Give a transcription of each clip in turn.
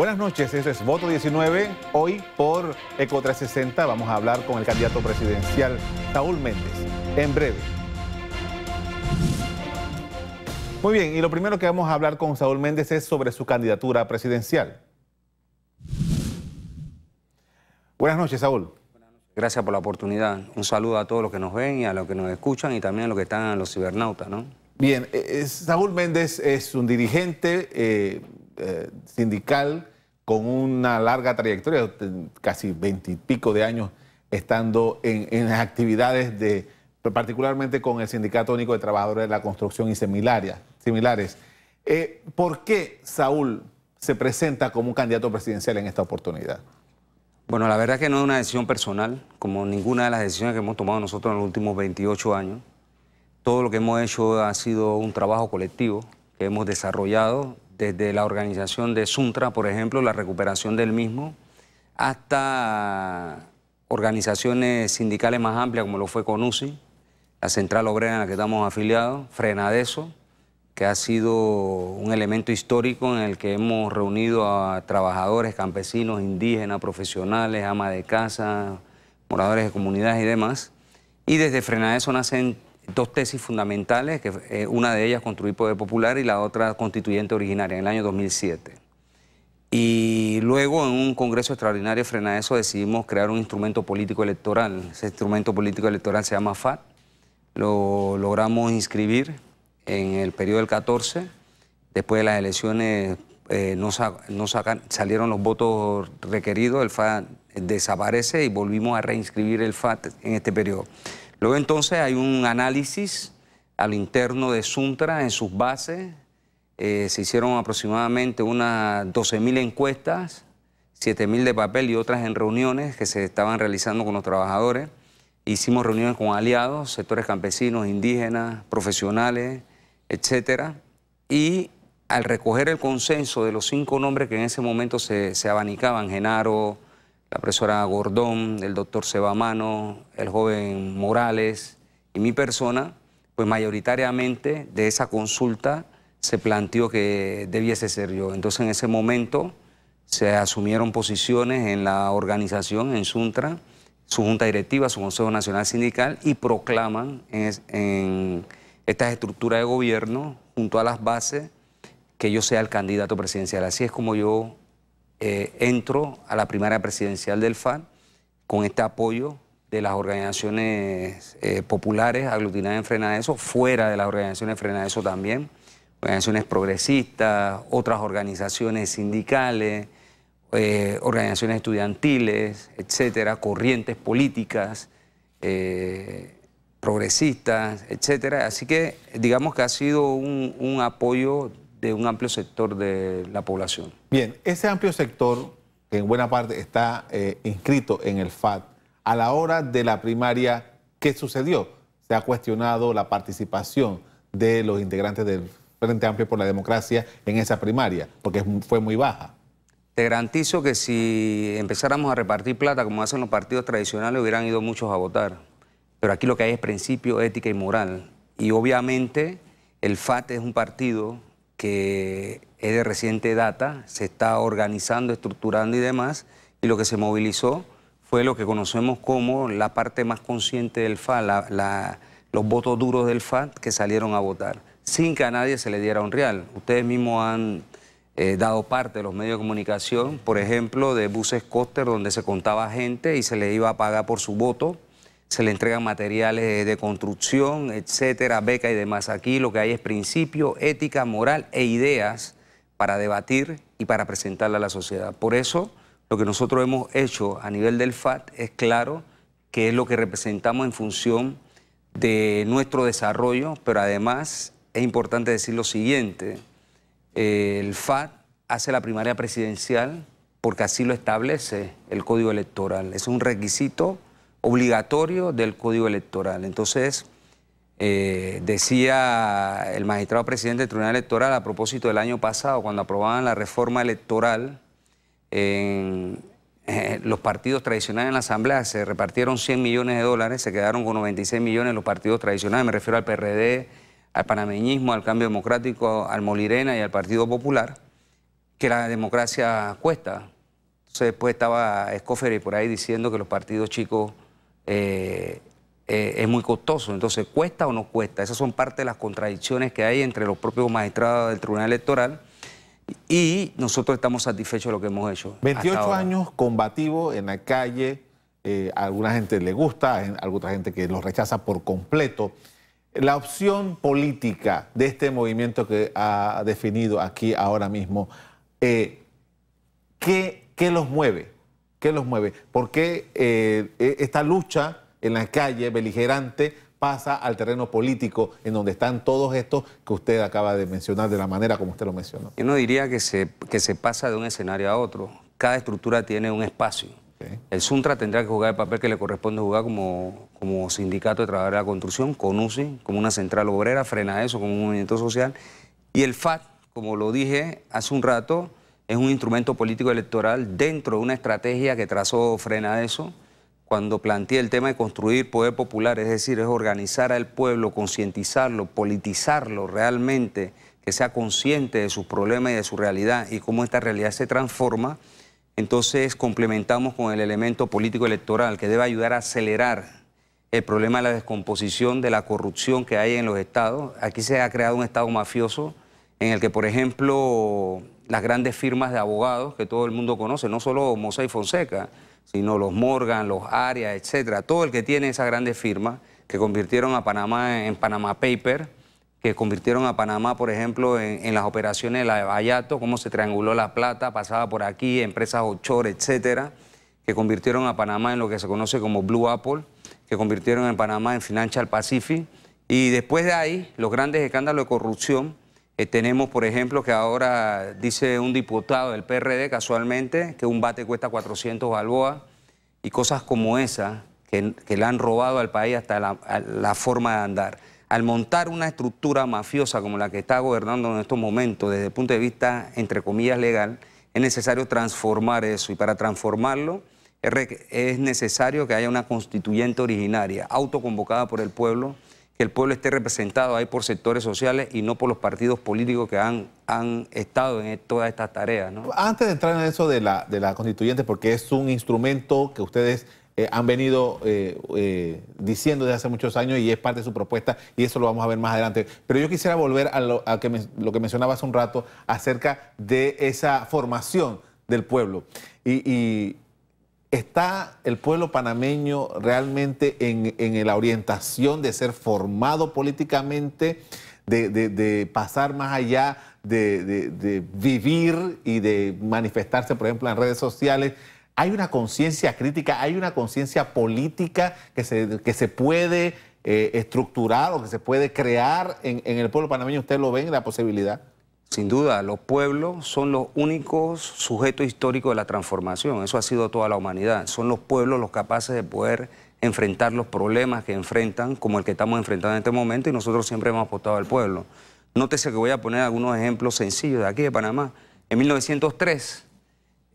Buenas noches, ese es Voto 19. Hoy por Eco 360 vamos a hablar con el candidato presidencial Saúl Méndez. En breve. Muy bien, y lo primero que vamos a hablar con Saúl Méndez es sobre su candidatura presidencial. Buenas noches, Saúl. Gracias por la oportunidad. Un saludo a todos los que nos ven y a los que nos escuchan y también a los que están los cibernautas, ¿no? Bien, eh, eh, Saúl Méndez es un dirigente eh, sindical con una larga trayectoria, casi veintipico de años estando en, las actividades de, particularmente con el Sindicato Único de Trabajadores de la Construcción y similares. Eh, ¿Por qué Saúl se presenta como un candidato presidencial en esta oportunidad? Bueno, la verdad es que no es una decisión personal, como ninguna de las decisiones que hemos tomado nosotros en los últimos 28 años. Todo lo que hemos hecho ha sido un trabajo colectivo que hemos desarrollado desde la organización de Suntra, por ejemplo, la recuperación del mismo, hasta organizaciones sindicales más amplias como lo fue CONUSI, la central obrera en la que estamos afiliados, Frenadeso, que ha sido un elemento histórico en el que hemos reunido a trabajadores, campesinos, indígenas, profesionales, amas de casa, moradores de comunidades y demás. Y desde Frenadeso nacen dos tesis fundamentales, que, eh, una de ellas construir poder popular y la otra constituyente originaria en el año 2007. Y luego en un congreso extraordinario frena eso decidimos crear un instrumento político electoral. Ese instrumento político electoral se llama FAT. Lo logramos inscribir en el periodo del 14. Después de las elecciones eh, salieron los votos requeridos, el FAT desaparece y volvimos a reinscribir el FAT en este periodo. Luego entonces hay un análisis al interno de Suntra en sus bases. Eh, se hicieron aproximadamente unas 12.000 encuestas, 7.000 de papel y otras en reuniones que se estaban realizando con los trabajadores. Hicimos reuniones con aliados, sectores campesinos, indígenas, profesionales, etc. Y al recoger el consenso de los cinco nombres que en ese momento se, se abanicaban, Genaro, la profesora Gordón, el doctor Sebamano, el joven Morales y mi persona, pues mayoritariamente de esa consulta se planteó que debiese ser yo. Entonces en ese momento se asumieron posiciones en la organización, en Suntra, su junta directiva, su Consejo Nacional Sindical y proclaman en, en estas estructuras de gobierno, junto a las bases, que yo sea el candidato presidencial. Así es como yo eh, entro a la primera presidencial del FAN con este apoyo de las organizaciones eh, populares aglutinadas en eso fuera de las organizaciones eso también, organizaciones progresistas, otras organizaciones sindicales, eh, organizaciones estudiantiles, etcétera, corrientes políticas, progresistas, etcétera. Así que digamos que ha sido un apoyo de un amplio sector de la población. Bien, ese amplio sector, que en buena parte está eh, inscrito en el FAT, a la hora de la primaria, ¿qué sucedió? Se ha cuestionado la participación de los integrantes del Frente Amplio por la Democracia en esa primaria, porque fue muy baja. Te garantizo que si empezáramos a repartir plata como hacen los partidos tradicionales, hubieran ido muchos a votar. Pero aquí lo que hay es principio, ética y moral. Y obviamente el FAT es un partido que es de reciente data, se está organizando, estructurando y demás, y lo que se movilizó fue lo que conocemos como la parte más consciente del FAD, la, los votos duros del FAD que salieron a votar, sin que a nadie se le diera un real. Ustedes mismos han eh, dado parte de los medios de comunicación, por ejemplo, de buses coster donde se contaba gente y se le iba a pagar por su voto se le entregan materiales de construcción, etcétera, beca y demás. Aquí lo que hay es principio, ética, moral e ideas para debatir y para presentarla a la sociedad. Por eso, lo que nosotros hemos hecho a nivel del FAT es claro que es lo que representamos en función de nuestro desarrollo, pero además es importante decir lo siguiente, eh, el FAT hace la primaria presidencial porque así lo establece el Código Electoral. Es un requisito obligatorio del Código Electoral. Entonces, eh, decía el magistrado presidente del Tribunal Electoral a propósito del año pasado, cuando aprobaban la reforma electoral, eh, los partidos tradicionales en la Asamblea se repartieron 100 millones de dólares, se quedaron con 96 millones los partidos tradicionales, me refiero al PRD, al panameñismo, al Cambio Democrático, al Molirena y al Partido Popular, que la democracia cuesta. Entonces después estaba y por ahí diciendo que los partidos chicos eh, eh, es muy costoso. Entonces, ¿cuesta o no cuesta? Esas son parte de las contradicciones que hay entre los propios magistrados del Tribunal Electoral y nosotros estamos satisfechos de lo que hemos hecho. 28 años combativo en la calle, eh, a alguna gente le gusta, a otra gente que lo rechaza por completo. La opción política de este movimiento que ha definido aquí ahora mismo, ¿qué, ¿qué los mueve? ¿Qué los mueve? ¿Por qué eh, e-, esta lucha en la calle beligerante pasa al terreno político en donde están todos estos que usted acaba de mencionar de la manera como usted lo mencionó? Yo no diría que se, que se pasa de un escenario a otro. Cada estructura tiene un espacio. El Suntra tendrá que jugar el papel que le corresponde jugar como, como sindicato de trabajadores de la construcción, con UCI, como una central obrera, frena eso como un movimiento social. Y el FAT, como lo dije hace un rato, es un instrumento político electoral dentro de una estrategia que trazó Frena Eso cuando plantea el tema de construir poder popular, es decir, es organizar al pueblo, concientizarlo, politizarlo realmente, que sea consciente de sus problemas y de su realidad y cómo esta realidad se transforma, entonces complementamos con el elemento político electoral que debe ayudar a acelerar el problema de la descomposición de la corrupción que hay en los estados. Aquí se ha creado un estado mafioso en el que, por ejemplo, las grandes firmas de abogados que todo el mundo conoce, no solo y Fonseca, sino los Morgan, los Arias, etcétera, todo el que tiene esas grandes firmas que convirtieron a Panamá en Panama Paper, que convirtieron a Panamá, por ejemplo, en, las operaciones de la de Vallato, cómo se trianguló la plata, pasaba por aquí, empresas offshore, etcétera, que convirtieron a Panamá en lo que se conoce como Blue Apple, que convirtieron a Panamá en Financial Pacific, y después de ahí, los grandes escándalos de corrupción eh, tenemos, por ejemplo, que ahora dice un diputado del PRD casualmente que un bate cuesta 400 balboas y cosas como esas que, le han robado al país hasta la, la, forma de andar. Al montar una estructura mafiosa como la que está gobernando en estos momentos desde el punto de vista, entre comillas, legal, es necesario transformar eso y para transformarlo es necesario que haya una constituyente originaria, autoconvocada por el pueblo, que el pueblo esté representado ahí por sectores sociales y no por los partidos políticos que han, han estado en e-, todas estas tareas. Antes de entrar en eso de la, de la constituyente, porque es un instrumento que ustedes eh, han venido eh, eh, diciendo desde hace muchos años y es parte de su propuesta y eso lo vamos a ver más adelante. Pero yo quisiera volver a lo, que lo que mencionaba hace un rato acerca de esa formación del pueblo. y ¿Está el pueblo panameño realmente en, la orientación de ser formado políticamente, de, pasar más allá, de, vivir y de manifestarse, por ejemplo, en redes sociales? ¿Hay una conciencia crítica, hay una conciencia política que se, puede eh, estructurar o que se puede crear en, en el pueblo panameño? ¿Usted lo ven la posibilidad? Sin duda, los pueblos son los únicos sujetos históricos de la transformación. Eso ha sido toda la humanidad. Son los pueblos los capaces de poder enfrentar los problemas que enfrentan, como el que estamos enfrentando en este momento, y nosotros siempre hemos apostado al pueblo. Nótese que voy a poner algunos ejemplos sencillos de aquí de Panamá. En 1903,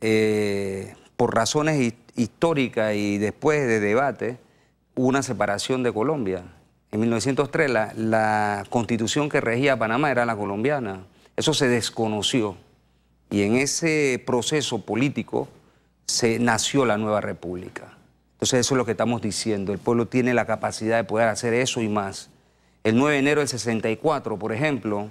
eh, por razones históricas y después de debate, hubo una separación de Colombia. En 1903, la, la constitución que regía Panamá era la colombiana. Eso se desconoció y en ese proceso político se nació la nueva república. Entonces eso es lo que estamos diciendo. El pueblo tiene la capacidad de poder hacer eso y más. El 9 de enero del 64, por ejemplo,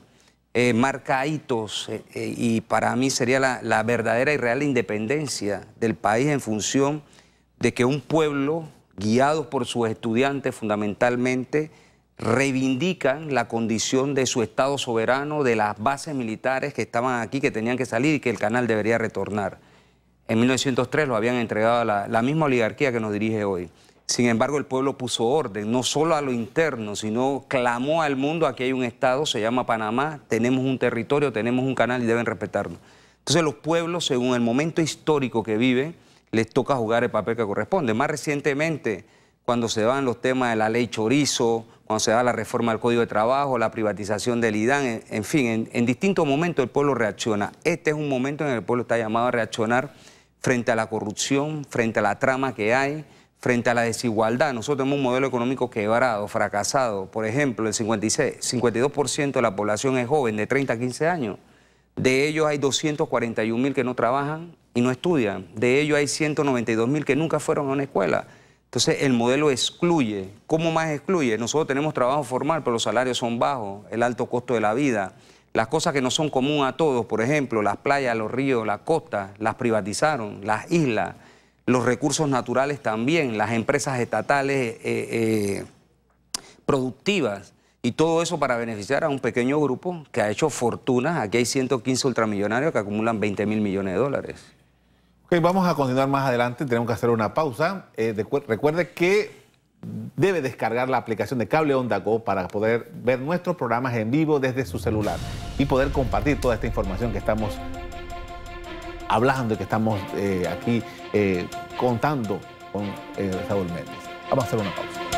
eh, marca hitos eh, eh, y para mí sería la verdadera y real independencia del país en función de que un pueblo guiado por sus estudiantes fundamentalmente, reivindican la condición de su Estado soberano, de las bases militares que estaban aquí, que tenían que salir y que el canal debería retornar. En 1903 lo habían entregado a la, misma oligarquía que nos dirige hoy. Sin embargo, el pueblo puso orden, no solo a lo interno, sino clamó al mundo, aquí hay un Estado, se llama Panamá, tenemos un territorio, tenemos un canal y deben respetarnos... Entonces los pueblos, según el momento histórico que viven, les toca jugar el papel que corresponde. Más recientemente, cuando se van los temas de la ley Chorizo, cuando se da la reforma del Código de Trabajo, la privatización del IDAN, en, fin, en, distintos momentos el pueblo reacciona. Este es un momento en el que el pueblo está llamado a reaccionar frente a la corrupción, frente a la trama que hay, frente a la desigualdad. Nosotros tenemos un modelo económico quebrado, fracasado. Por ejemplo, el 56, 52% de la población es joven, de 30 a 15 años. De ellos hay 241 mil que no trabajan y no estudian. De ellos hay 192 mil que nunca fueron a una escuela. Entonces el modelo excluye. ¿Cómo más excluye? Nosotros tenemos trabajo formal, pero los salarios son bajos, el alto costo de la vida. Las cosas que no son comunes a todos, por ejemplo, las playas, los ríos, las costas, las privatizaron, las islas, los recursos naturales también, las empresas estatales eh, eh, productivas. Y todo eso para beneficiar a un pequeño grupo que ha hecho fortunas. Aquí hay 115 ultramillonarios que acumulan 20 mil millones de dólares. Ok, vamos a continuar más adelante. Tenemos que hacer una pausa. Eh, recuerde que debe descargar la aplicación de Cable Onda Go para poder ver nuestros programas en vivo desde su celular y poder compartir toda esta información que estamos hablando y que estamos eh, aquí eh, contando con Saúl Méndez. Vamos a hacer una pausa.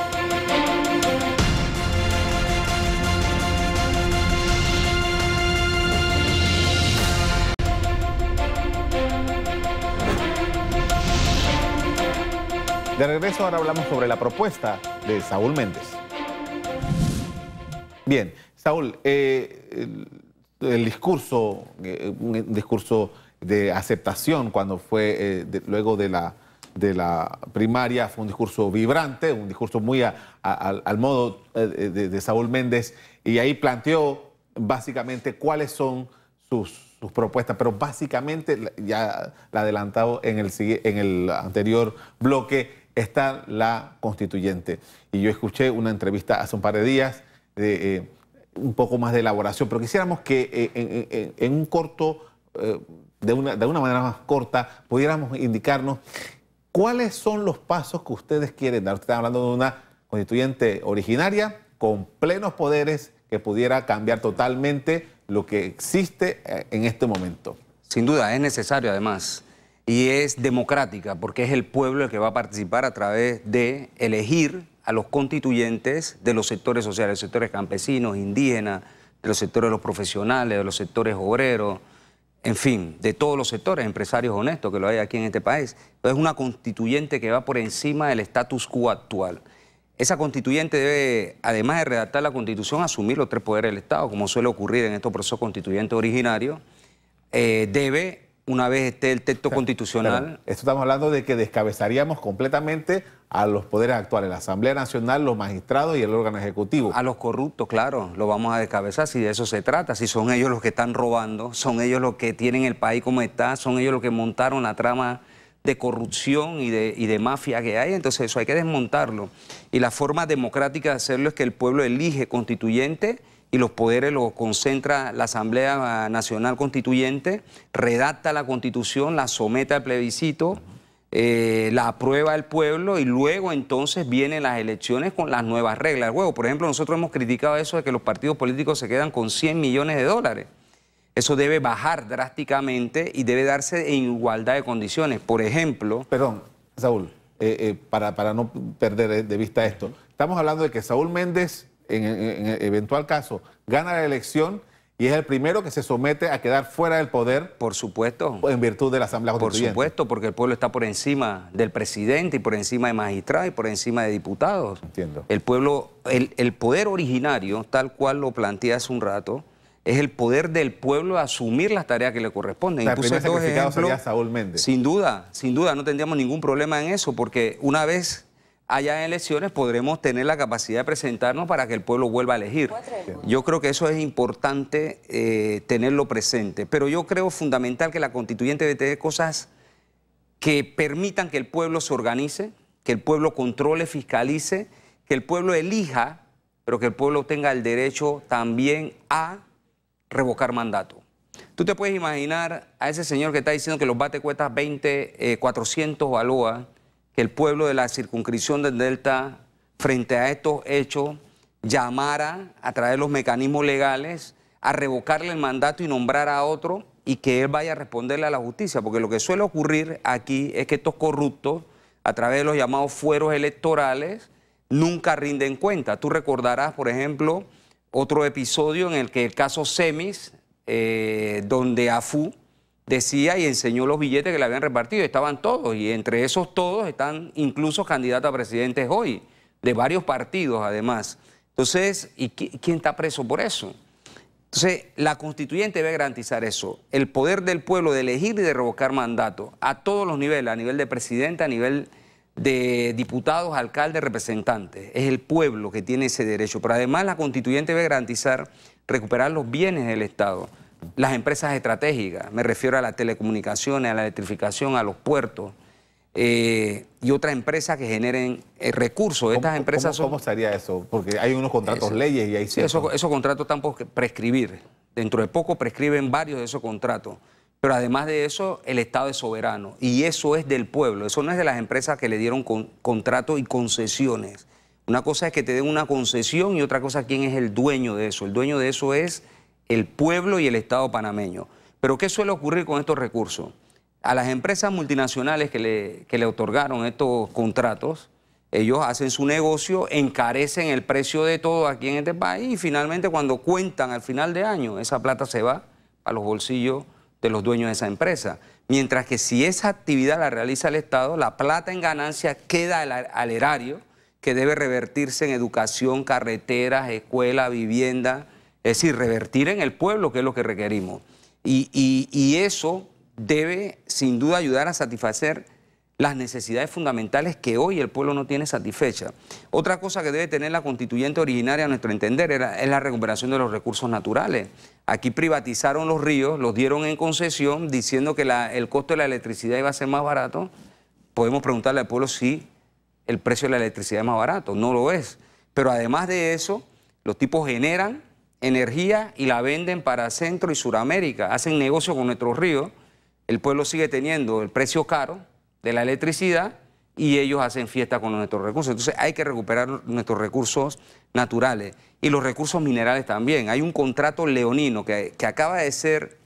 De regreso ahora hablamos sobre la propuesta de Saúl Méndez. Bien, Saúl, eh, el, discurso, eh, un discurso de aceptación cuando fue eh, luego de la, de la primaria, fue un discurso vibrante, un discurso muy al modo de, Saúl Méndez, y ahí planteó básicamente cuáles son sus, propuestas, pero básicamente, ya la adelantado en el, en el anterior bloque, está la constituyente. Y yo escuché una entrevista hace un par de días de eh, un poco más de elaboración, pero quisiéramos que eh, en, un corto, eh, de, una, de una manera más corta, pudiéramos indicarnos cuáles son los pasos que ustedes quieren dar. Usted está hablando de una constituyente originaria con plenos poderes que pudiera cambiar totalmente lo que existe en este momento. Sin duda, es necesario además y es democrática porque es el pueblo el que va a participar a través de elegir a los constituyentes de los sectores sociales, los sectores campesinos, indígenas, de los sectores de los profesionales, de los sectores obreros, en fin, de todos los sectores, empresarios honestos que lo hay aquí en este país. Entonces, una constituyente que va por encima del status quo actual. Esa constituyente debe, además de redactar la constitución, asumir los tres poderes del Estado, como suele ocurrir en estos procesos constituyentes originarios. Eh, debe una vez esté el texto constitucional. Esto estamos hablando de que descabezaríamos completamente a los poderes actuales, la Asamblea Nacional, los magistrados y el órgano ejecutivo. A los corruptos, claro, lo vamos a descabezar si de eso se trata, si son ellos los que están robando, son ellos los que tienen el país como está, son ellos los que montaron la trama de corrupción y de, y de mafia que hay, entonces eso hay que desmontarlo. Y la forma democrática de hacerlo es que el pueblo elige constituyente y los poderes los concentra la Asamblea Nacional Constituyente, redacta la constitución, la someta al plebiscito, eh, la aprueba el pueblo y luego entonces vienen las elecciones con las nuevas reglas Por ejemplo, nosotros hemos criticado eso de que los partidos políticos se quedan con 100 millones de dólares. Eso debe bajar drásticamente y debe darse en igualdad de condiciones. Por ejemplo... Perdón, Saúl, eh, eh, para, para no perder de vista esto. Estamos hablando de que Saúl Méndez en, eventual caso, gana la elección y es el primero que se somete a quedar fuera del poder. Por supuesto. En virtud de la Asamblea Constituyente. Por supuesto, porque el pueblo está por encima del presidente y por encima de magistrados y por encima de diputados. Entiendo. El pueblo, el, poder originario, tal cual lo planteé hace un rato, es el poder del pueblo a asumir las tareas que le corresponden. primer sacrificado sería Saúl Méndez. Sin duda, sin duda, no tendríamos ningún problema en eso, porque una vez allá en elecciones podremos tener la capacidad de presentarnos para que el pueblo vuelva a elegir. Yo creo que eso es importante eh, tenerlo presente, pero yo creo fundamental que la constituyente debe tener cosas que permitan que el pueblo se organice, que el pueblo controle, fiscalice, que el pueblo elija, pero que el pueblo tenga el derecho también a revocar mandato. Tú te puedes imaginar a ese señor que está diciendo que los bate cuestan 20, 400 400 balúas que el pueblo de la circunscripción del Delta, frente a estos hechos, llamara a través de los mecanismos legales a revocarle el mandato y nombrar a otro y que él vaya a responderle a la justicia, porque lo que suele ocurrir aquí es que estos corruptos, a través de los llamados fueros electorales, nunca rinden cuenta. Tú recordarás, por ejemplo, otro episodio en el que el caso Semis, eh, donde AFU decía y enseñó los billetes que le habían repartido. Estaban todos, y entre esos todos están incluso candidatos a presidentes hoy, de varios partidos además. Entonces, ¿y quién está preso por eso? Entonces, la constituyente debe garantizar eso, el poder del pueblo de elegir y de revocar mandato a todos los niveles, a nivel de presidente, a nivel de diputados, alcaldes, representantes. Es el pueblo que tiene ese derecho, pero además la constituyente debe garantizar recuperar los bienes del Estado las empresas estratégicas, me refiero a las telecomunicaciones, a la electrificación, a los puertos. Eh, y otras empresas que generen eh, recursos. Estas ¿Cómo, empresas ¿Cómo estaría eso? Porque hay unos contratos leyes y hay... ciertos esos, contratos están por prescribir. Dentro de poco prescriben varios de esos contratos. Pero además de eso, el Estado es soberano. Y eso es del pueblo. Eso no es de las empresas que le dieron contratos y concesiones. Una cosa es que te den una concesión y otra cosa quién es el dueño de eso. El dueño de eso es el pueblo y el Estado panameño. Pero ¿qué suele ocurrir con estos recursos? A las empresas multinacionales que le, otorgaron estos contratos, ellos hacen su negocio, encarecen el precio de todo aquí en este país y finalmente cuando cuentan al final de año, esa plata se va a los bolsillos de los dueños de esa empresa. Mientras que si esa actividad la realiza el Estado, la plata en ganancia queda al, al erario que debe revertirse en educación, carreteras, escuela, vivienda, es decir, revertir en el pueblo, que es lo que requerimos. Y, eso debe, sin duda, ayudar a satisfacer las necesidades fundamentales que hoy el pueblo no tiene satisfecha. Otra cosa que debe tener la constituyente originaria, a nuestro entender, es la recuperación de los recursos naturales. Aquí privatizaron los ríos, los dieron en concesión, diciendo que el costo de la electricidad iba a ser más barato. Podemos preguntarle al pueblo si el precio de la electricidad es más barato. No lo es. Pero además de eso, los tipos generan energía y la venden para Centro y Suramérica, hacen negocio con nuestros ríos, el pueblo sigue teniendo el precio caro de la electricidad y ellos hacen fiesta con nuestros recursos. Entonces hay que recuperar nuestros recursos naturales y los recursos minerales también. Hay un contrato leonino que, acaba de ser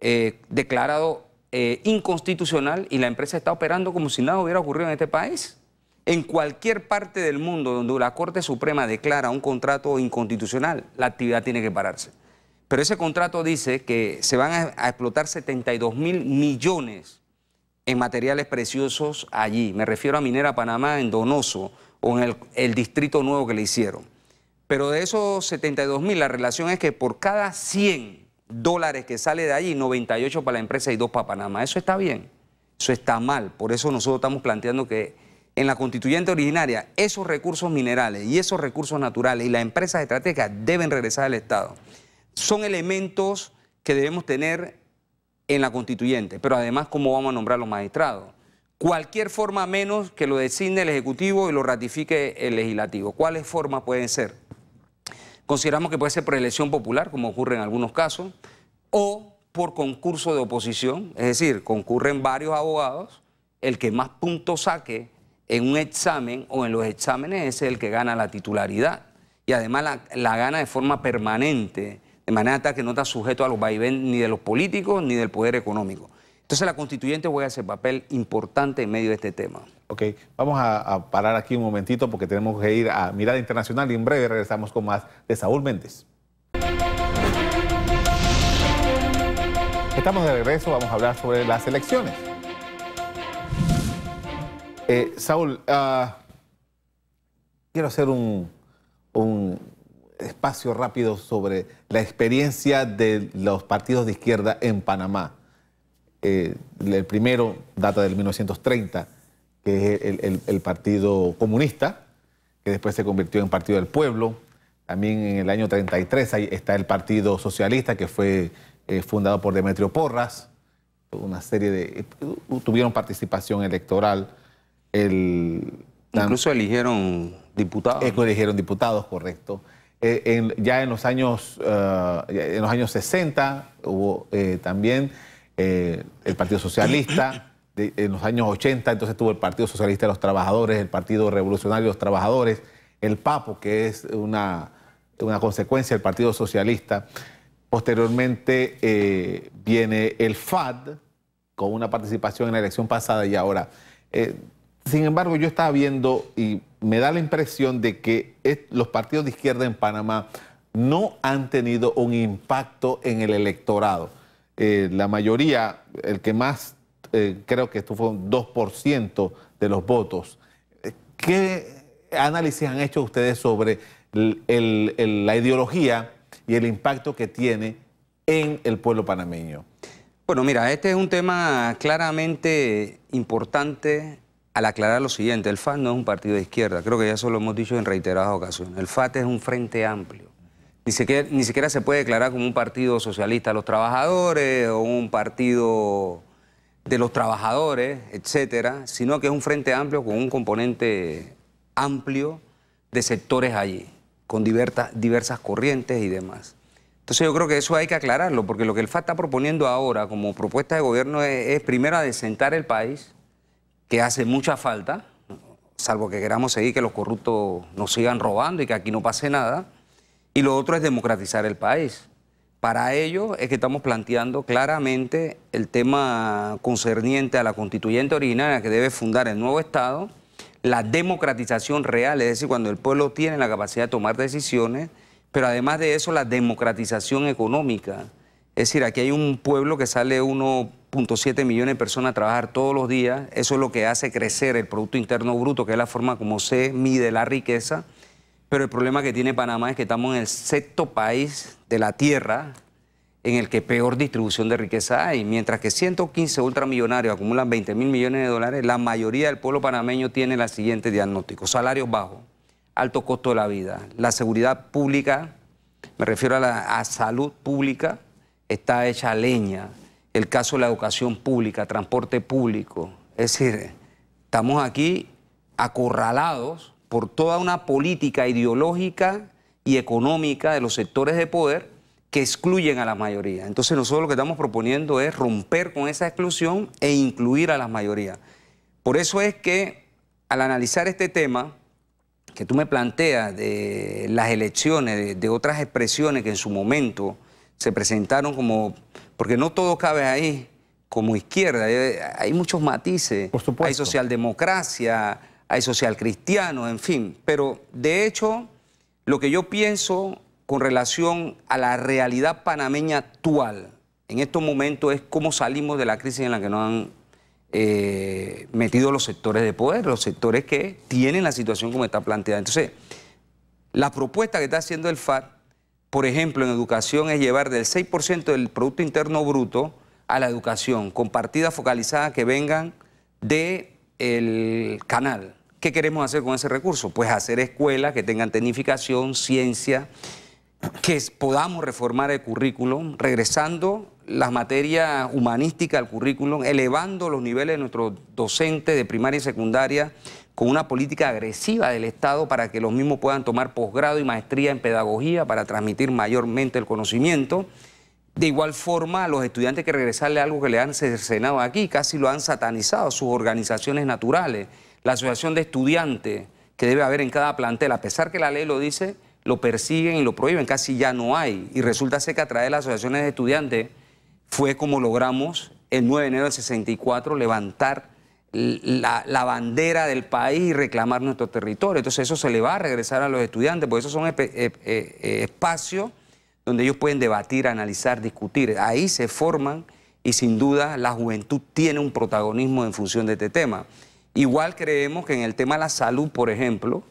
eh, declarado eh, inconstitucional y la empresa está operando como si nada hubiera ocurrido en este país. En cualquier parte del mundo donde la Corte Suprema declara un contrato inconstitucional, la actividad tiene que pararse. Pero ese contrato dice que se van a, explotar 72 mil millones en materiales preciosos allí. Me refiero a Minera Panamá en Donoso o en el, distrito nuevo que le hicieron. Pero de esos 72 mil, la relación es que por cada 100 dólares que sale de allí, 98 para la empresa y 2 para Panamá. Eso está bien, eso está mal. Por eso nosotros estamos planteando que en la constituyente originaria, esos recursos minerales y esos recursos naturales y las empresas estratégicas deben regresar al Estado. Son elementos que debemos tener en la constituyente, pero además cómo vamos a nombrar los magistrados. Cualquier forma menos que lo designe el Ejecutivo y lo ratifique el Legislativo. ¿Cuáles formas pueden ser? Consideramos que puede ser por elección popular, como ocurre en algunos casos, o por concurso de oposición, es decir, concurren varios abogados, el que más puntos saque en un examen o en los exámenes es el que gana la titularidad. Y además la, gana de forma permanente, de manera tal que no está sujeto a los vaivén ni de los políticos ni del poder económico. Entonces la constituyente juega ese papel importante en medio de este tema. Ok, vamos a, a, parar aquí un momentito porque tenemos que ir a Mirada Internacional y en breve regresamos con más de Saúl Méndez. Estamos de regreso, vamos a hablar sobre las elecciones. Eh, Saúl, ah, quiero hacer un, espacio rápido sobre la experiencia de los partidos de izquierda en Panamá. Eh, el primero data del 1930, que es el, Partido Comunista, que después se convirtió en Partido del Pueblo. También en el año 33 está el Partido Socialista, que fue eh, fundado por Demetrio Porras. Una serie de... tuvieron participación electoral. Incluso eligieron diputados. eligieron diputados, correcto. Eh, ya en los años eh, en los años 60 hubo eh, también el Partido Socialista en los años 80 entonces tuvo el Partido Socialista de los Trabajadores el Partido Revolucionario de los Trabajadores el PAPO que es una, una consecuencia del Partido Socialista posteriormente viene el FAD con una participación en la elección pasada y ahora sin embargo, yo estaba viendo y me da la impresión de que los partidos de izquierda en Panamá no han tenido un impacto en el electorado. Eh, la mayoría, el que más, eh, creo que esto fue un 2% de los votos. ¿Qué análisis han hecho ustedes sobre la ideología y el impacto que tiene en el pueblo panameño? Bueno, mira, este es un tema claramente importante al aclarar lo siguiente, el FAT no es un partido de izquierda, creo que ya eso lo hemos dicho en reiteradas ocasiones. El FAT es un frente amplio. Ni siquiera, ni siquiera se puede declarar como un partido socialista de los trabajadores o un partido de los trabajadores, etcétera, sino que es un frente amplio con un componente amplio de sectores allí, con diversas, corrientes y demás. Entonces yo creo que eso hay que aclararlo, porque lo que el FAT está proponiendo ahora como propuesta de gobierno es, primero adecentar el país, que hace mucha falta, salvo que queramos seguir que los corruptos nos sigan robando y que aquí no pase nada. Y lo otro es democratizar el país. Para ello es que estamos planteando claramente el tema concerniente a la constituyente originaria que debe fundar el nuevo Estado, la democratización real, es decir, cuando el pueblo tiene la capacidad de tomar decisiones, pero además de eso la democratización económica, es decir, aquí hay un pueblo que sale 1.7 millones de personas a trabajar todos los días. Eso es lo que hace crecer el Producto Interno Bruto, que es la forma como se mide la riqueza. Pero el problema que tiene Panamá es que estamos en el sexto país de la Tierra en el que peor distribución de riqueza hay. Mientras que 115 ultramillonarios acumulan 20 mil millones de dólares, la mayoría del pueblo panameño tiene la siguiente diagnóstico. Salarios bajos, alto costo de la vida, la seguridad pública, me refiero a la salud pública, está hecha leña, el caso de la educación pública, transporte público. Es decir, estamos aquí acorralados por toda una política ideológica y económica de los sectores de poder que excluyen a la mayoría. Entonces nosotros lo que estamos proponiendo es romper con esa exclusión e incluir a las mayorías. Por eso es que al analizar este tema que tú me planteas de las elecciones, de, de otras expresiones que en su momento se presentaron como, porque no todo cabe ahí, como izquierda, eh, hay muchos matices, hay socialdemocracia, hay socialcristiano, en fin, pero de hecho lo que yo pienso con relación a la realidad panameña actual en estos momentos es cómo salimos de la crisis en la que nos han eh, metido los sectores de poder, los sectores que tienen la situación como está planteada. Entonces, la propuesta que está haciendo el FAT por ejemplo, en educación es llevar del 6% del Producto Interno Bruto a la educación, con partidas focalizadas que vengan del el canal. ¿Qué queremos hacer con ese recurso? Pues hacer escuelas que tengan tecnificación, ciencia, que podamos reformar el currículum, regresando las materias humanísticas al currículum, elevando los niveles de nuestros docentes de primaria y secundaria con una política agresiva del Estado para que los mismos puedan tomar posgrado y maestría en pedagogía para transmitir mayormente el conocimiento. De igual forma, a los estudiantes que regresarle algo que le han cercenado aquí, casi lo han satanizado, sus organizaciones naturales, la asociación de estudiantes que debe haber en cada plantel, a pesar que la ley lo dice, lo persiguen y lo prohíben, casi ya no hay. Y resulta ser que a través de las asociaciones de estudiantes fue como logramos el 9 de enero del 64 levantar la, bandera del país y reclamar nuestro territorio. Entonces eso se le va a regresar a los estudiantes, porque esos son eh, eh, eh, espacios donde ellos pueden debatir, analizar, discutir. Ahí se forman y sin duda la juventud tiene un protagonismo en función de este tema. Igual creemos que en el tema de la salud, por ejemplo,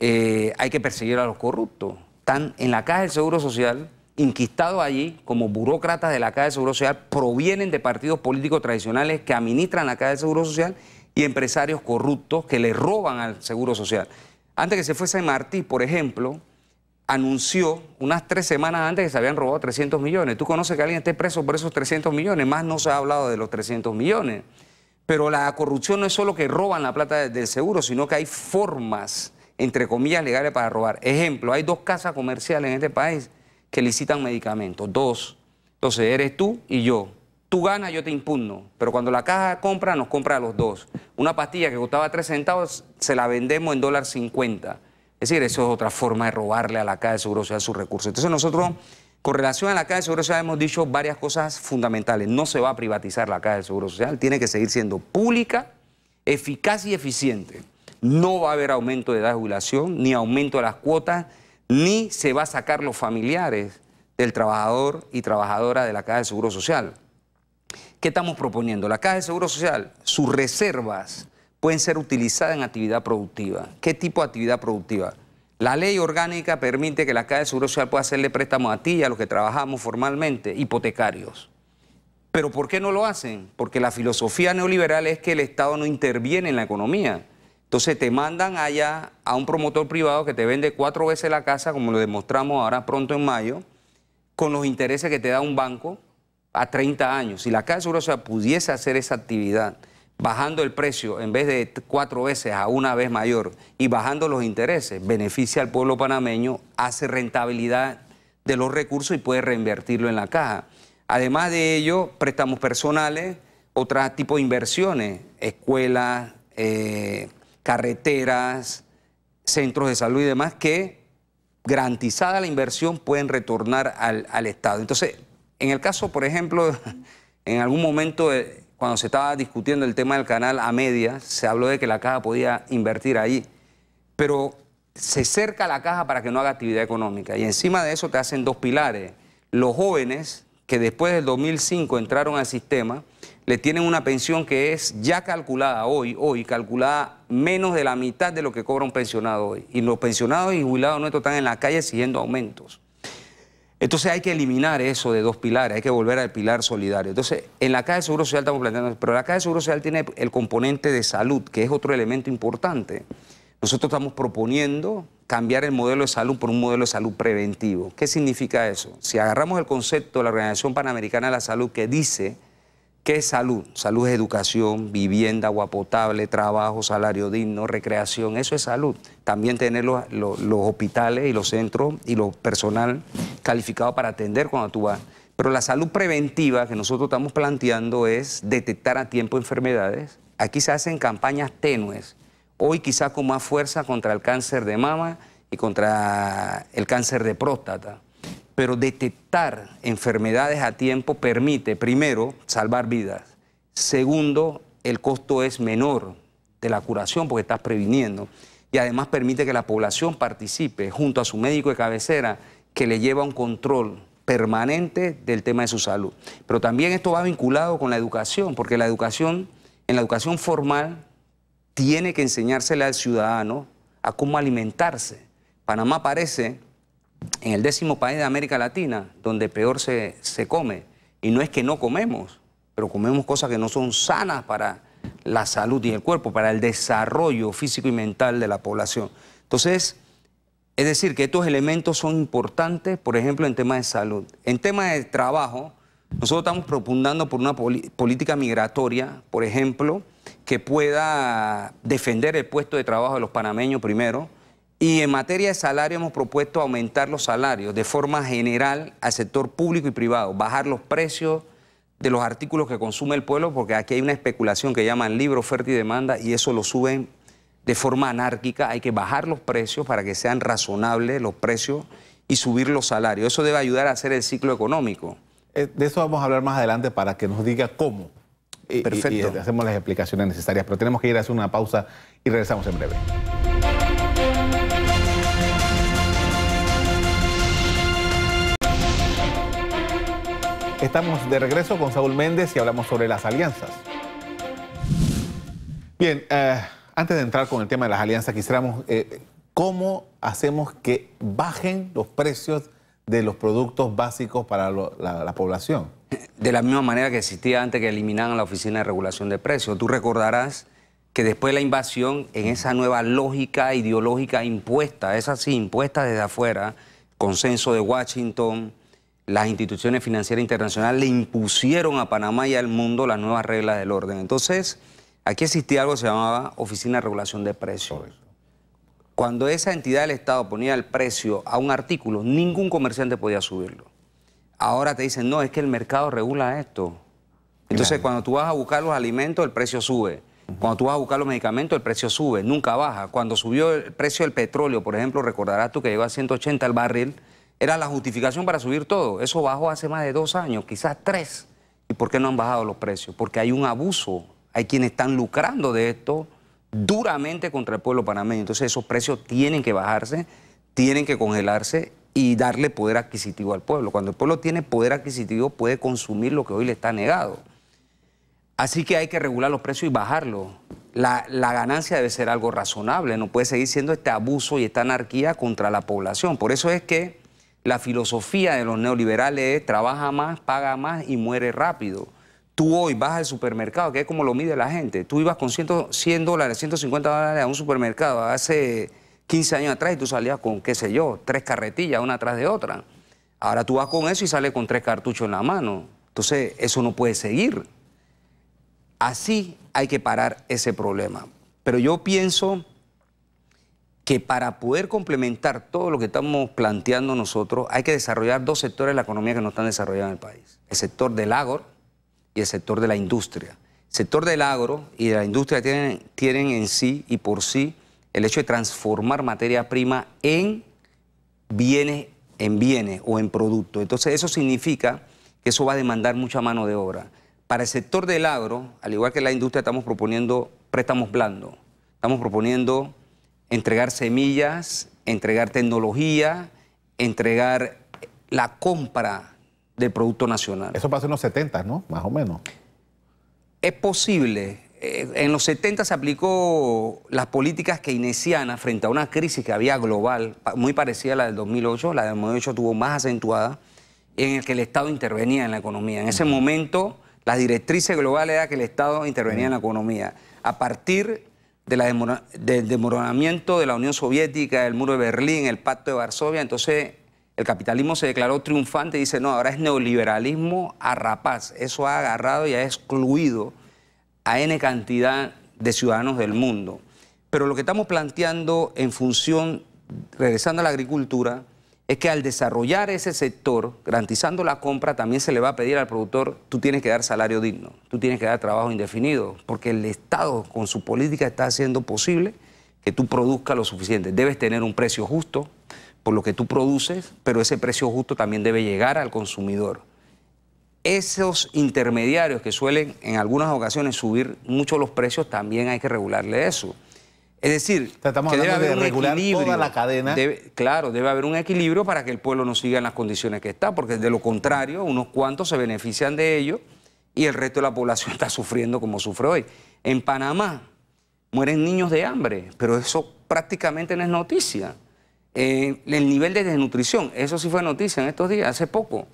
hay que perseguir a los corruptos. Están en la caja del Seguro Social, inquistados allí como burócratas de la Caja de Seguro Social, provienen de partidos políticos tradicionales que administran la Caja de Seguro Social y empresarios corruptos que le roban al Seguro Social. Antes que se fuese Martí, por ejemplo, anunció unas tres semanas antes que se habían robado 300 millones. Tú conoces que alguien esté preso por esos 300 millones, más no se ha hablado de los 300 millones. Pero la corrupción no es solo que roban la plata del seguro, sino que hay formas, entre comillas, legales para robar. Ejemplo, hay dos casas comerciales en este país que licitan medicamentos. Dos, entonces eres tú y yo. Tú ganas, yo te impugno. Pero cuando la caja compra, nos compra a los dos. Una pastilla que costaba 3 centavos, se la vendemos en dólar 50. Es decir, eso es otra forma de robarle a la Caja de Seguro Social sus recursos. Entonces nosotros, con relación a la Caja de Seguro Social, hemos dicho varias cosas fundamentales. No se va a privatizar la Caja de Seguro Social, tiene que seguir siendo pública, eficaz y eficiente. No va a haber aumento de edad de jubilación, ni aumento de las cuotas, ni se va a sacar los familiares del trabajador y trabajadora de la Caja de Seguro Social. ¿Qué estamos proponiendo? La Caja de Seguro Social, sus reservas pueden ser utilizadas en actividad productiva. ¿Qué tipo de actividad productiva? La ley orgánica permite que la Caja de Seguro Social pueda hacerle préstamos a ti y a los que trabajamos formalmente, hipotecarios. Pero ¿por qué no lo hacen? Porque la filosofía neoliberal es que el Estado no interviene en la economía. Entonces te mandan allá a un promotor privado que te vende cuatro veces la casa, como lo demostramos ahora pronto en mayo, con los intereses que te da un banco a 30 años. Si la Caja de pudiese hacer esa actividad, bajando el precio en vez de cuatro veces a una vez mayor y bajando los intereses, beneficia al pueblo panameño, hace rentabilidad de los recursos y puede reinvertirlo en la caja. Además de ello, préstamos personales, otro tipo de inversiones, escuelas, eh, carreteras, centros de salud y demás que, garantizada la inversión, pueden retornar al, Estado. Entonces, en el caso, por ejemplo, en algún momento, eh, cuando se estaba discutiendo el tema del canal a medias, se habló de que la caja podía invertir ahí, pero se cerca la caja para que no haga actividad económica. Y encima de eso te hacen dos pilares. Los jóvenes que después del 2005 entraron al sistema, le tienen una pensión que es ya calculada hoy, hoy calculada menos de la mitad de lo que cobra un pensionado hoy. Y los pensionados y jubilados nuestros están en la calle siguiendo aumentos. Entonces hay que eliminar eso de dos pilares, hay que volver al pilar solidario. Entonces, en la Caja de Seguro Social estamos planteando, pero la Caja de Seguro Social tiene el componente de salud, que es otro elemento importante. Nosotros estamos proponiendo cambiar el modelo de salud por un modelo de salud preventivo. ¿Qué significa eso? Si agarramos el concepto de la Organización Panamericana de la Salud que dice ¿Qué es salud? Salud es educación, vivienda, agua potable, trabajo, salario digno, recreación, eso es salud. También tener los, hospitales y los centros y los personal calificado para atender cuando tú vas. Pero la salud preventiva que nosotros estamos planteando es detectar a tiempo enfermedades. Aquí se hacen campañas tenues. Hoy quizás con más fuerza contra el cáncer de mama y contra el cáncer de próstata pero detectar enfermedades a tiempo permite, primero, salvar vidas. Segundo, el costo es menor de la curación porque estás previniendo. Y además permite que la población participe junto a su médico de cabecera que le lleva un control permanente del tema de su salud. Pero también esto va vinculado con la educación, porque la educación, en la educación formal, tiene que enseñársele al ciudadano a cómo alimentarse. Panamá parece en el décimo país de América Latina donde peor se, come. Y no es que no comemos, pero comemos cosas que no son sanas para la salud y el cuerpo, para el desarrollo físico y mental de la población. Entonces, es decir, que estos elementos son importantes, por ejemplo, en temas de salud. En temas de trabajo, nosotros estamos propundando por una política migratoria, por ejemplo, que pueda defender el puesto de trabajo de los panameños primero, y en materia de salario hemos propuesto aumentar los salarios de forma general al sector público y privado, bajar los precios de los artículos que consume el pueblo, porque aquí hay una especulación que llaman libre oferta y demanda y eso lo suben de forma anárquica. Hay que bajar los precios para que sean razonables los precios y subir los salarios. Eso debe ayudar a hacer el ciclo económico. Eh, de eso vamos a hablar más adelante para que nos diga cómo. Perfecto. hacemos las explicaciones necesarias, pero tenemos que ir a hacer una pausa y regresamos en breve. Estamos de regreso con Saúl Méndez y hablamos sobre las alianzas. Bien, eh, antes de entrar con el tema de las alianzas, quisiéramos eh, cómo hacemos que bajen los precios de los productos básicos para la, población. De la misma manera que existía antes que eliminaban la Oficina de Regulación de Precios. Tú recordarás que después de la invasión, en esa nueva lógica ideológica impuesta, esa sí, impuesta desde afuera, consenso de Washington, las instituciones financieras internacionales le impusieron a Panamá y al mundo las nuevas reglas del orden. Entonces, aquí existía algo que se llamaba Oficina de Regulación de Precios. Cuando esa entidad del Estado ponía el precio a un artículo, ningún comerciante podía subirlo. Ahora te dicen, no, es que el mercado regula esto. Entonces, cuando tú vas a buscar los alimentos, el precio sube. Cuando tú vas a buscar los medicamentos, el precio sube, nunca baja. Cuando subió el precio del petróleo, por ejemplo, recordarás tú que llegó a 180 el barril, era la justificación para subir todo. Eso bajó hace más de dos años, quizás tres. ¿Y por qué no han bajado los precios? Porque hay un abuso. Hay quienes están lucrando de esto duramente contra el pueblo panameño. Entonces esos precios tienen que bajarse, tienen que congelarse y darle poder adquisitivo al pueblo. Cuando el pueblo tiene poder adquisitivo puede consumir lo que hoy le está negado. Así que hay que regular los precios y bajarlos. La, la, ganancia debe ser algo razonable, no puede seguir siendo este abuso y esta anarquía contra la población. Por eso es que la filosofía de los neoliberales es trabaja más, paga más y muere rápido. Tú hoy vas al supermercado, que es como lo mide la gente. Tú ibas con 100, 100 dólares, 150 dólares a un supermercado hace 15 años atrás y tú salías con, qué sé yo, tres carretillas, una atrás de otra. Ahora tú vas con eso y sales con tres cartuchos en la mano. Entonces, eso no puede seguir. Así hay que parar ese problema. Pero yo pienso que para poder complementar todo lo que estamos planteando nosotros, hay que desarrollar dos sectores de la economía que no están desarrollados en el país. El sector del agro y el sector de la industria. El sector del agro y de la industria tienen, tienen en sí y por sí el hecho de transformar materia prima en bienes, en bienes o en productos. Entonces eso significa que eso va a demandar mucha mano de obra. Para el sector del agro, al igual que la industria, estamos proponiendo préstamos blandos, estamos proponiendo entregar semillas, entregar tecnología, entregar la compra del Producto Nacional. Eso pasó en los 70, ¿no? Más o menos. Es posible. Eh, en los 70 se aplicó las políticas keynesianas frente a una crisis que había global, muy parecida a la del 2008. La del 2008 tuvo más acentuada, en el que el Estado intervenía en la economía. En ese momento, las directrices globales era que el Estado intervenía en la economía. A partir del desmoronamiento de la Unión Soviética, del muro de Berlín, el pacto de Varsovia. Entonces el capitalismo se declaró triunfante y dice, no, ahora es neoliberalismo a rapaz. Eso ha agarrado y ha excluido a N cantidad de ciudadanos del mundo. Pero lo que estamos planteando en función, regresando a la agricultura, es que al desarrollar ese sector, garantizando la compra, también se le va a pedir al productor, tú tienes que dar salario digno, tú tienes que dar trabajo indefinido, porque el Estado con su política está haciendo posible que tú produzcas lo suficiente. Debes tener un precio justo por lo que tú produces, pero ese precio justo también debe llegar al consumidor. Esos intermediarios que suelen en algunas ocasiones subir mucho los precios, también hay que regularle eso. Es decir, que debe haber un equilibrio. la cadena. claro, debe haber un equilibrio para que el pueblo no siga en las condiciones que está, porque de lo contrario, unos cuantos se benefician de ello y el resto de la población está sufriendo como sufre hoy. En Panamá mueren niños de hambre, pero eso prácticamente no es noticia. Eh, el nivel de desnutrición, eso sí fue noticia en estos días, hace poco.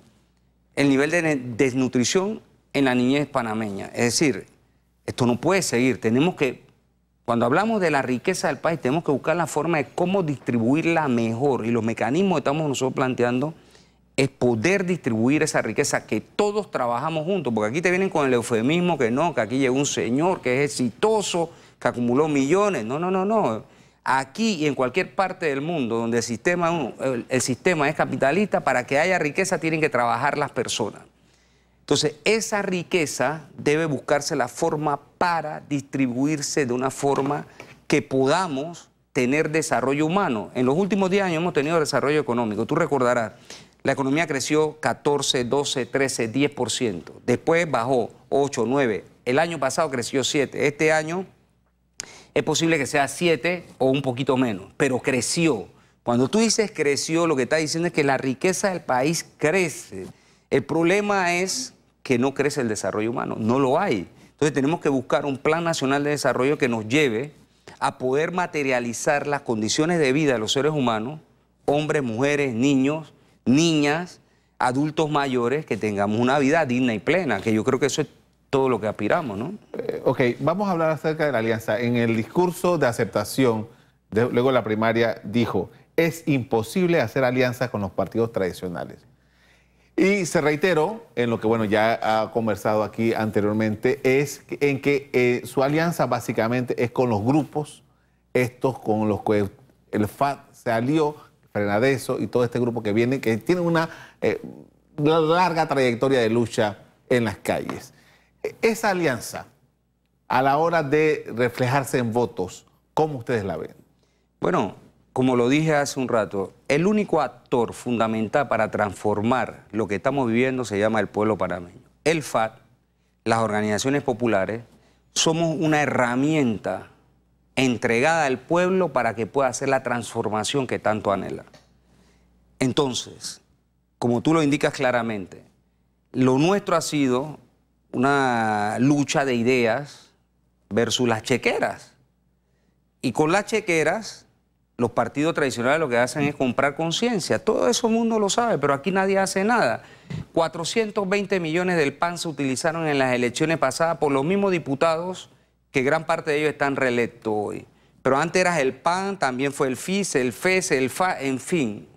El nivel de desnutrición en la niñez panameña. Es decir, esto no puede seguir, tenemos que cuando hablamos de la riqueza del país, tenemos que buscar la forma de cómo distribuirla mejor. Y los mecanismos que estamos nosotros planteando es poder distribuir esa riqueza que todos trabajamos juntos. Porque aquí te vienen con el eufemismo que no, que aquí llegó un señor que es exitoso, que acumuló millones. No, no, no, no. Aquí y en cualquier parte del mundo donde el sistema, el sistema es capitalista, para que haya riqueza tienen que trabajar las personas. Entonces, esa riqueza debe buscarse la forma para distribuirse de una forma que podamos tener desarrollo humano. En los últimos 10 años hemos tenido desarrollo económico. Tú recordarás, la economía creció 14, 12, 13, 10%. Después bajó 8, 9. El año pasado creció 7. Este año es posible que sea 7 o un poquito menos, pero creció. Cuando tú dices creció, lo que estás diciendo es que la riqueza del país crece. El problema es que no crece el desarrollo humano. No lo hay. Entonces tenemos que buscar un plan nacional de desarrollo que nos lleve a poder materializar las condiciones de vida de los seres humanos, hombres, mujeres, niños, niñas, adultos mayores, que tengamos una vida digna y plena, que yo creo que eso es todo lo que aspiramos, ¿no? Eh, ok, vamos a hablar acerca de la alianza. En el discurso de aceptación, de, luego la primaria dijo, es imposible hacer alianzas con los partidos tradicionales. Y se reitero en lo que, bueno, ya ha conversado aquí anteriormente, es en que eh, su alianza básicamente es con los grupos, estos con los que el FAT se alió, Frenadeso y todo este grupo que viene, que tiene una eh, larga trayectoria de lucha en las calles. E, esa alianza, a la hora de reflejarse en votos, ¿cómo ustedes la ven? Bueno, como lo dije hace un rato, el único actor fundamental para transformar lo que estamos viviendo se llama el pueblo panameño. El FAT, las organizaciones populares, somos una herramienta entregada al pueblo para que pueda hacer la transformación que tanto anhela. Entonces, como tú lo indicas claramente, lo nuestro ha sido una lucha de ideas versus las chequeras. Y con las chequeras los partidos tradicionales lo que hacen es comprar conciencia. Todo eso el mundo lo sabe, pero aquí nadie hace nada. 420 millones del PAN se utilizaron en las elecciones pasadas por los mismos diputados que gran parte de ellos están reelectos hoy. Pero antes era el PAN, también fue el FIS, el FES, el FA, en fin.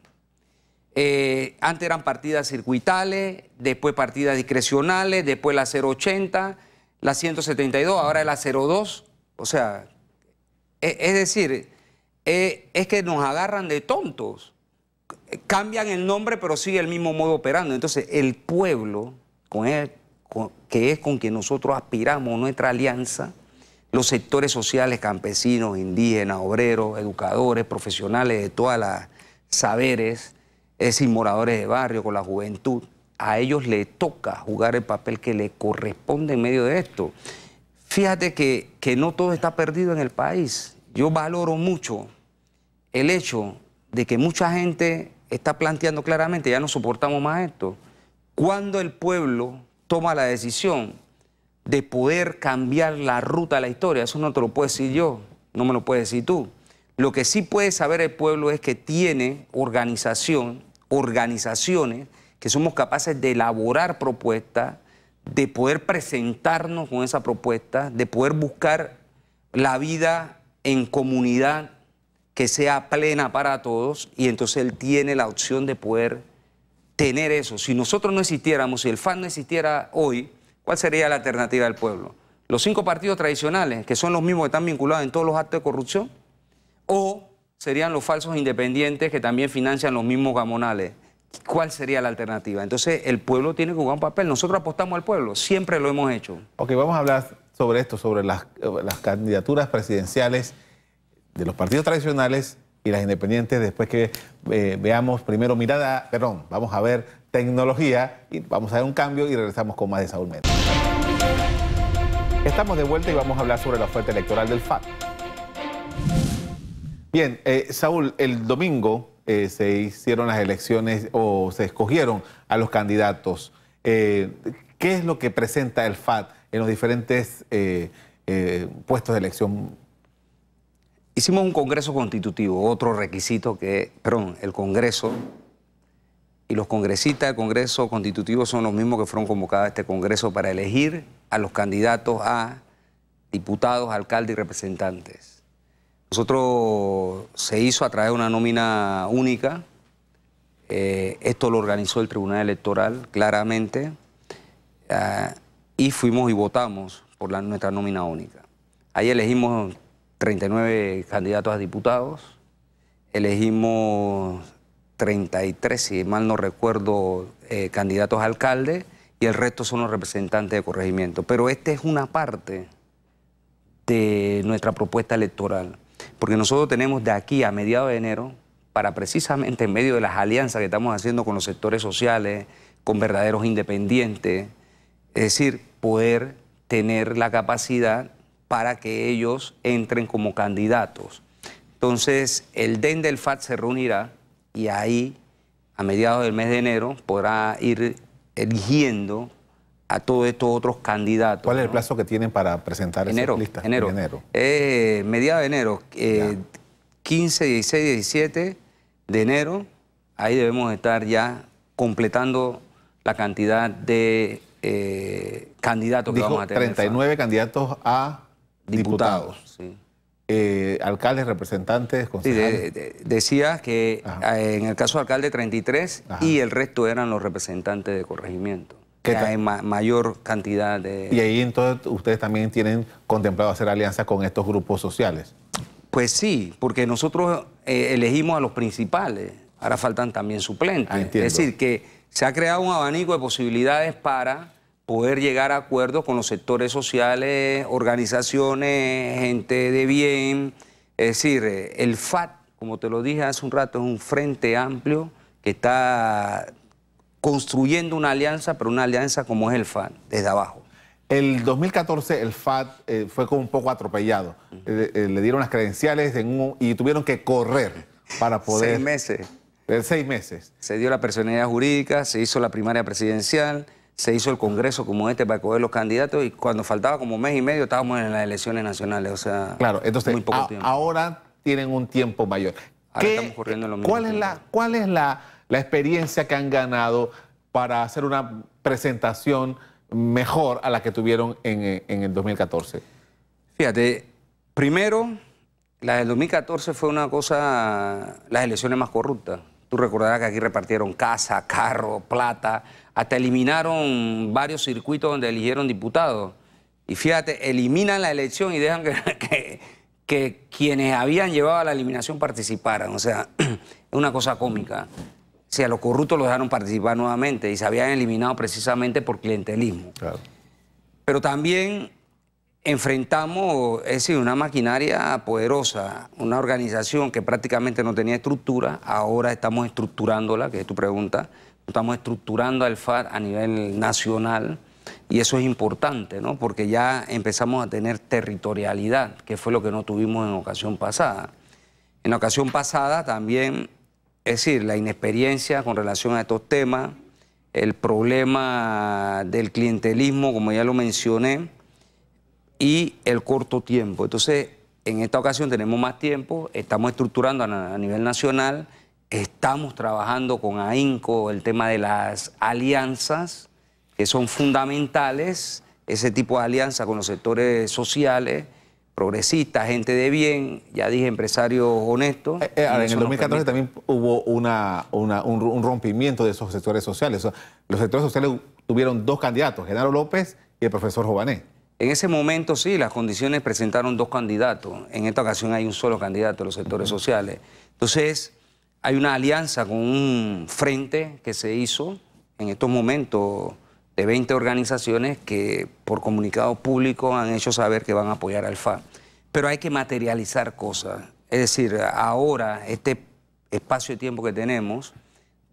Eh, antes eran partidas circuitales, después partidas discrecionales, después la 080, la 172, ahora es la 02. O sea, e, es decir eh, es que nos agarran de tontos. Cambian el nombre, pero sigue el mismo modo operando. Entonces, el pueblo, e, con que es con quien nosotros aspiramos nuestra alianza, los sectores sociales, campesinos, indígenas, obreros, educadores, profesionales de todas las saberes, es decir, moradores de barrio, con la juventud, a ellos le toca jugar el papel que le corresponde en medio de esto. Fíjate que, que no todo está perdido en el país. Yo valoro mucho el hecho de que mucha gente está planteando claramente, ya no soportamos más esto, cuando el pueblo toma la decisión de poder cambiar la ruta de la historia, eso no te lo puedo decir yo, no me lo puedes decir tú. Lo que sí puede saber el pueblo es que tiene organización, organizaciones que somos capaces de elaborar propuestas, de poder presentarnos con esa propuesta, de poder buscar la vida en comunidad que sea plena para todos y entonces Él tiene la opción de poder tener eso. Si nosotros no existiéramos, si el FAN no existiera hoy, ¿cuál sería la alternativa del pueblo? ¿Los cinco partidos tradicionales, que son los mismos que están vinculados en todos los actos de corrupción? ¿O serían los falsos independientes que también financian los mismos gamonales? ¿Cuál sería la alternativa? Entonces, el pueblo tiene que jugar un papel. Nosotros apostamos al pueblo, siempre lo hemos hecho. Ok, vamos a hablar sobre esto, sobre las, eh, las candidaturas presidenciales de los partidos tradicionales y las independientes después que eh, veamos primero mirada, perdón, vamos a ver tecnología y vamos a ver un cambio y regresamos con más de Saúl Estamos de vuelta y vamos a hablar sobre la oferta electoral del FAT. Bien, eh, Saúl, el domingo eh, se hicieron las elecciones o se escogieron a los candidatos. ¿Qué es lo que presenta el FAT en los diferentes puestos de elección Hicimos un Congreso Constitutivo, otro requisito que, perdón, el Congreso y los congresistas del Congreso Constitutivo son los mismos que fueron convocados a este Congreso para elegir a los candidatos a diputados, alcaldes y representantes. Nosotros se hizo a través de una nómina única, eh, esto lo organizó el Tribunal Electoral claramente, ah, y fuimos y votamos por nuestra nómina única. Ahí elegimos 39 candidatos a diputados, elegimos 33, si mal no recuerdo, eh, candidatos a alcalde y el resto son los representantes de corregimiento. Pero esta es una parte de nuestra propuesta electoral, porque nosotros tenemos de aquí a mediados de enero, para precisamente en medio de las alianzas que estamos haciendo con los sectores sociales, con verdaderos independientes, es decir, poder tener la capacidad para que ellos entren como candidatos. Entonces, el DEN del FAT se reunirá y ahí, a mediados del mes de enero, podrá ir eligiendo a todos estos otros candidatos. ¿Cuál es el plazo que tienen para presentar enero, esas listas? Enero. enero. Eh, mediados de enero, 15, 16, 17 de enero, ahí debemos estar ya completando la cantidad de eh, candidatos que vamos a tener. 39 candidatos a diputados. Eh, alcaldes, representantes, concejales. decía que ah, en el caso alcalde 33 y el resto eran los representantes de corregimiento. Que hay mayor cantidad de... Y ahí entonces ustedes también tienen contemplado hacer alianza con estos grupos sociales. Pues sí, porque nosotros eh, elegimos a los principales, ahora faltan también suplentes. Ah, es decir, que se ha creado un abanico de posibilidades para poder llegar a acuerdos con los sectores sociales, organizaciones, gente de bien. Es decir, el FAT, como te lo dije hace un rato, es un frente amplio que está construyendo una alianza, pero una alianza como es el FAT, desde abajo. El 2014 el FAT eh, fue como un poco atropellado. Eh, eh, le, dieron las credenciales y tuvieron que correr para poder... seis meses. seis meses. Se dio la personalidad jurídica, se hizo la primaria presidencial, se hizo el Congreso como este para coger los candidatos y cuando faltaba como mes y medio estábamos en las elecciones nacionales, o sea, claro, entonces, Ahora tienen un tiempo mayor. Ahora estamos corriendo ¿Cuál es, la, cuál es la, experiencia que han ganado para hacer una presentación mejor a la que tuvieron en, eh, en el 2014? Fíjate, primero, la del 2014 fue una cosa, las elecciones más corruptas. Tú recordarás que aquí repartieron casa, carro, plata, hasta eliminaron varios circuitos donde eligieron diputados. Y fíjate, eliminan la elección y dejan que, quienes habían llevado a la eliminación participaran. O sea, es una cosa cómica. O sea, los corruptos los dejaron participar nuevamente y se habían eliminado precisamente por clientelismo. Pero también enfrentamos, decir, una maquinaria poderosa, una organización que prácticamente no tenía estructura, ahora estamos estructurándola, que es tu pregunta Estamos estructurando al FAT a nivel nacional y eso es importante, ¿no? Porque ya empezamos a tener territorialidad, que fue lo que no tuvimos en ocasión pasada. En la ocasión pasada también, es decir, la inexperiencia con relación a estos temas, el problema del clientelismo, como ya lo mencioné, y el corto tiempo. Entonces, en esta ocasión tenemos más tiempo, estamos estructurando a nivel nacional Estamos trabajando con AINCO el tema de las alianzas, que son fundamentales, ese tipo de alianza con los sectores sociales, progresistas, gente de bien, ya dije empresarios honestos. Eh, eh, en el 2014 también hubo una, un, rompimiento de esos sectores sociales. los sectores sociales tuvieron dos candidatos, Genaro López y el profesor Jované. En ese momento sí, las condiciones presentaron dos candidatos. En esta ocasión hay un solo candidato de los sectores sociales. Entonces, hay una alianza con un frente que se hizo en estos momentos de 20 organizaciones que por comunicado público han hecho saber que van a apoyar al FA. Pero hay que materializar cosas. Es decir, ahora, este espacio de tiempo que tenemos,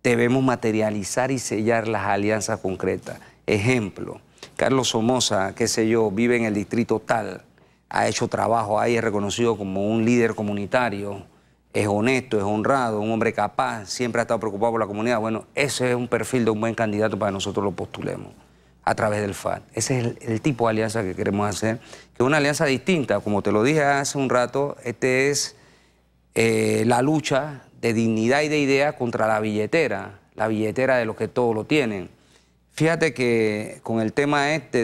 debemos materializar y sellar las alianzas concretas. Ejemplo, Carlos Somoza, que sé yo, vive en el distrito tal, ha hecho trabajo ahí, es reconocido como un líder comunitario, es honesto, es honrado, un hombre capaz, siempre ha estado preocupado por la comunidad. Bueno, ese es un perfil de un buen candidato para que nosotros lo postulemos a través del FAT. Ese es el, tipo de alianza que queremos hacer, que es una alianza distinta. Como te lo dije hace un rato, este es eh, la lucha de dignidad y de idea contra la billetera, la billetera de los que todos lo tienen. Fíjate que con el tema este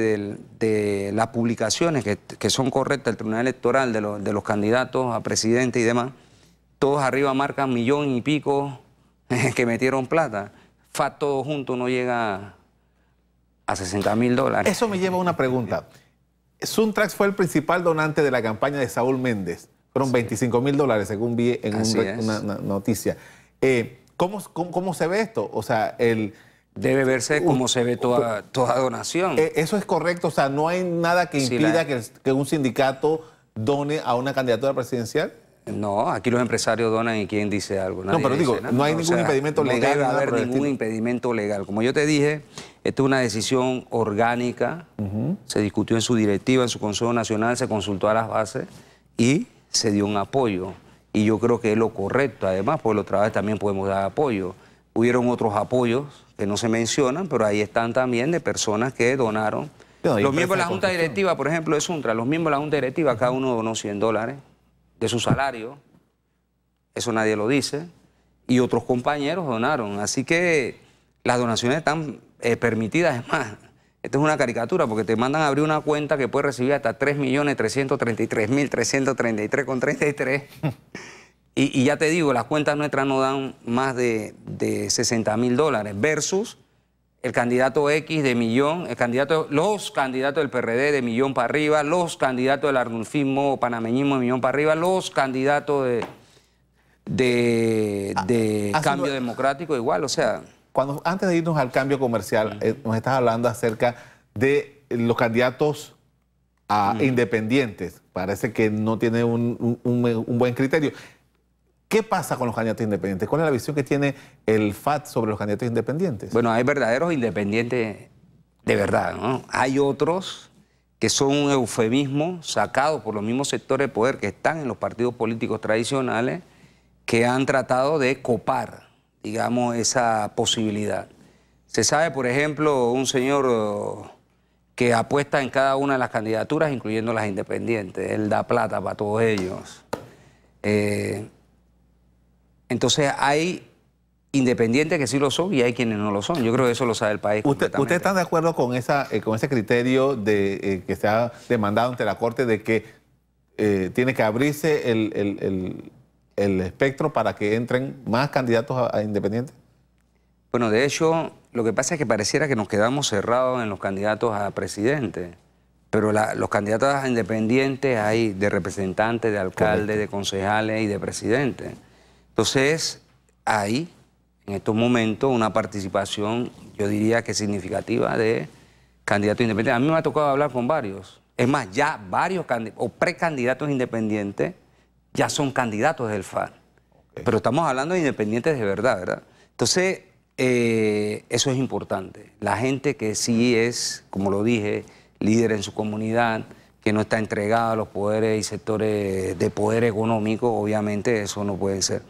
de, las publicaciones que, son correctas, el Tribunal Electoral de los candidatos a presidente y demás, todos arriba marcan millón y pico que metieron plata. FAT todo junto no llega a 60 mil dólares. Eso me lleva a una pregunta. Suntrax fue el principal donante de la campaña de Saúl Méndez. Fueron 25 mil dólares, según vi en una, noticia. Eh, ¿cómo, se ve esto? O sea, el... Debe verse como se ve toda, toda donación. Eh, eso es correcto, o sea, no hay nada que impida que, un sindicato done a una candidatura presidencial. No, aquí los empresarios donan y quién dice algo. no, pero digo, no hay ningún impedimento legal. No debe haber ningún impedimento legal. Como yo te dije, esto es una decisión orgánica, se discutió en su directiva, en su Consejo Nacional, se consultó a las bases y se dio un apoyo. Y yo creo que es lo correcto, además, porque otra vez también podemos dar apoyo. Hubieron otros apoyos que no se mencionan, pero ahí están también de personas que donaron. los miembros de la Junta Directiva, por ejemplo, de Suntra, los miembros de la Junta Directiva, cada uno donó 100 dólares de su salario, eso nadie lo dice, y otros compañeros donaron. Así que las donaciones están eh, permitidas, es más, esto es una caricatura porque te mandan a abrir una cuenta que puede recibir hasta 3.333.333,33 y, y ya te digo, las cuentas nuestras no dan más de, de 60 mil dólares versus el candidato X de Millón, el candidato, los candidatos del PRD de Millón para arriba, los candidatos del arnulfismo panameñismo de Millón para arriba, los candidatos de, de, ah, cambio democrático igual, o sea... Cuando, antes de irnos al cambio comercial, mm. eh, nos estás hablando acerca de los candidatos a mm. independientes. Parece que no tiene un buen criterio. ¿Qué pasa con los candidatos independientes? ¿Cuál es la visión que tiene el FAT sobre los candidatos independientes? Bueno, hay verdaderos independientes de verdad, ¿no? Hay otros que son un eufemismo sacado por los mismos sectores de poder que están en los partidos políticos tradicionales que han tratado de copar, digamos, esa posibilidad. Se sabe, por ejemplo, un señor eh, que apuesta en cada una de las candidaturas, incluyendo las independientes. Él da plata para todos ellos. Eh, entonces hay independientes que sí lo son y hay quienes no lo son. Yo creo que eso lo sabe el país. ¿Usted, ¿usted está de acuerdo con, eh, ese criterio de, eh, que se ha demandado ante la Corte de que eh, tiene que abrirse el, espectro para que entren más candidatos a, independientes? Bueno, de hecho, lo que pasa es que pareciera que nos quedamos cerrados en los candidatos a presidente. Pero los candidatos a independientes hay de representantes, de alcaldes, de concejales y de presidentes. Entonces, hay en estos momentos una participación, yo diría que significativa, de candidatos independientes. A mí me ha tocado hablar con varios. Es más, ya varios o precandidatos independientes ya son candidatos del FAN. Pero estamos hablando de independientes de verdad, ¿verdad? Entonces, eh, eso es importante. La gente que sí es, como lo dije, líder en su comunidad, que no está entregada a los poderes y sectores de poder económico, obviamente eso no puede ser.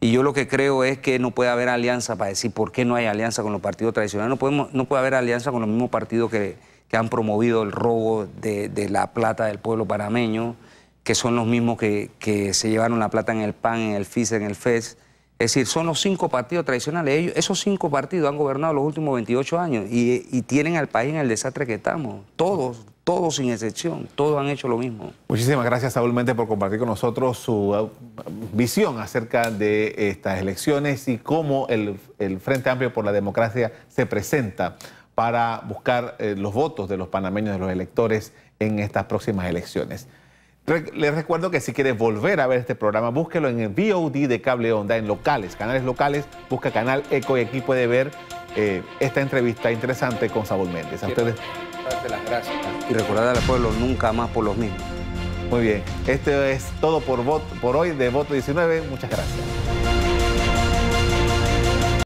Y yo lo que creo es que no puede haber alianza para decir por qué no hay alianza con los partidos tradicionales. No, podemos, no puede haber alianza con los mismos partidos que, han promovido el robo de, la plata del pueblo panameño, que son los mismos que, se llevaron la plata en el PAN, en el FIS, en el FES es decir, son los cinco partidos tradicionales. esos cinco partidos han gobernado los últimos 28 años y, tienen al país en el desastre que estamos. Todos, todos sin excepción, todos han hecho lo mismo. Muchísimas gracias, Saúl por compartir con nosotros su uh, visión acerca de estas elecciones y cómo el, Frente Amplio por la Democracia se presenta para buscar eh, los votos de los panameños, de los electores en estas próximas elecciones. Les recuerdo que si quieres volver a ver este programa, búsquelo en el VOD de Cable Onda, en locales, canales locales, busca Canal Eco y aquí puede ver eh, esta entrevista interesante con Saúl Méndez. A ustedes. Darte las gracias. Y recordar al pueblo nunca más por los mismos. Muy bien, esto es todo por, voto, por hoy de Voto 19. Muchas gracias.